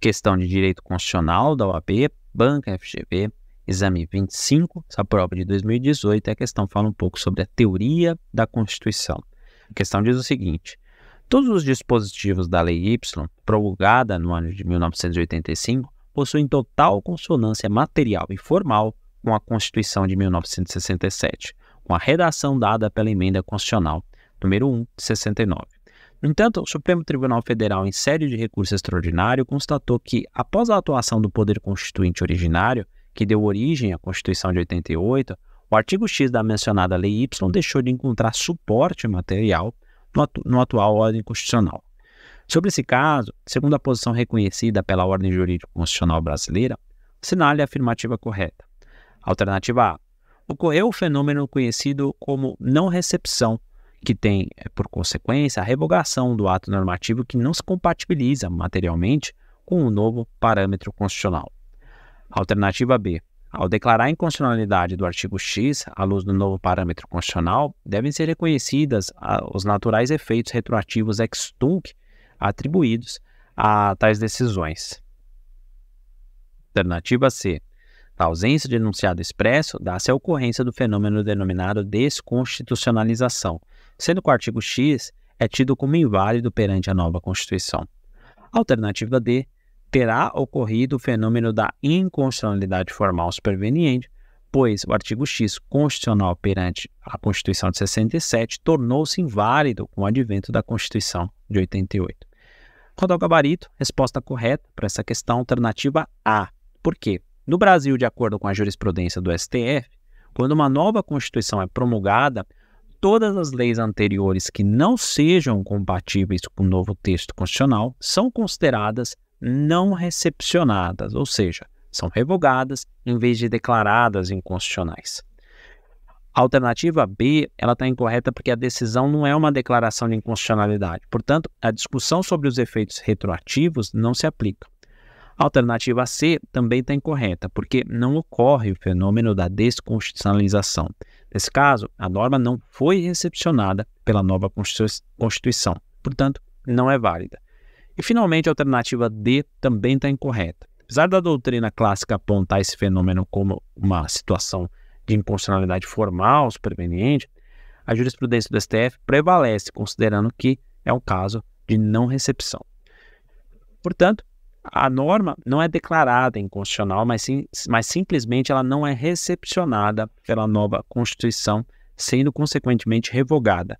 questão de direito constitucional da OAB, banca FGV, exame 25, essa prova de 2018, a questão fala um pouco sobre a teoria da Constituição. A questão diz o seguinte: todos os dispositivos da Lei Y, promulgada no ano de 1985, possuem total consonância material e formal com a Constituição de 1967, com a redação dada pela Emenda Constitucional número 1 de 69. No entanto, o Supremo Tribunal Federal, em série de recurso extraordinário, constatou que, após a atuação do Poder Constituinte originário, que deu origem à Constituição de 88, o artigo X da mencionada Lei Y deixou de encontrar suporte material no, atu no atual ordem constitucional. Sobre esse caso, segundo a posição reconhecida pela Ordem Jurídica Constitucional Brasileira, sinale a afirmativa correta. Alternativa A. Ocorreu o fenômeno conhecido como não recepção que tem, eh, por consequência, a revogação do ato normativo que não se compatibiliza materialmente com o novo parâmetro constitucional. Alternativa B. Ao declarar a inconstitucionalidade do artigo X, à luz do novo parâmetro constitucional, devem ser reconhecidas ah, os naturais efeitos retroativos ex tunc atribuídos a tais decisões. Alternativa C. A ausência de enunciado expresso, dá-se à ocorrência do fenômeno denominado desconstitucionalização, sendo que o artigo X é tido como inválido perante a nova Constituição. Alternativa D, terá ocorrido o fenômeno da inconstitucionalidade formal superveniente, pois o artigo X constitucional perante a Constituição de 67 tornou-se inválido com o advento da Constituição de 88. Quanto ao gabarito, resposta correta para essa questão alternativa A. Por quê? No Brasil, de acordo com a jurisprudência do STF, quando uma nova Constituição é promulgada, todas as leis anteriores que não sejam compatíveis com o novo texto constitucional são consideradas não recepcionadas, ou seja, são revogadas em vez de declaradas inconstitucionais. A alternativa B ela está incorreta porque a decisão não é uma declaração de inconstitucionalidade. Portanto, a discussão sobre os efeitos retroativos não se aplica. A alternativa C também está incorreta, porque não ocorre o fenômeno da desconstitucionalização. Nesse caso, a norma não foi recepcionada pela nova Constituição, portanto, não é válida. E, finalmente, a alternativa D também está incorreta. Apesar da doutrina clássica apontar esse fenômeno como uma situação de inconstitucionalidade formal, superveniente, a jurisprudência do STF prevalece, considerando que é um caso de não recepção. Portanto, a norma não é declarada inconstitucional, mas, sim, mas simplesmente ela não é recepcionada pela nova Constituição, sendo consequentemente revogada.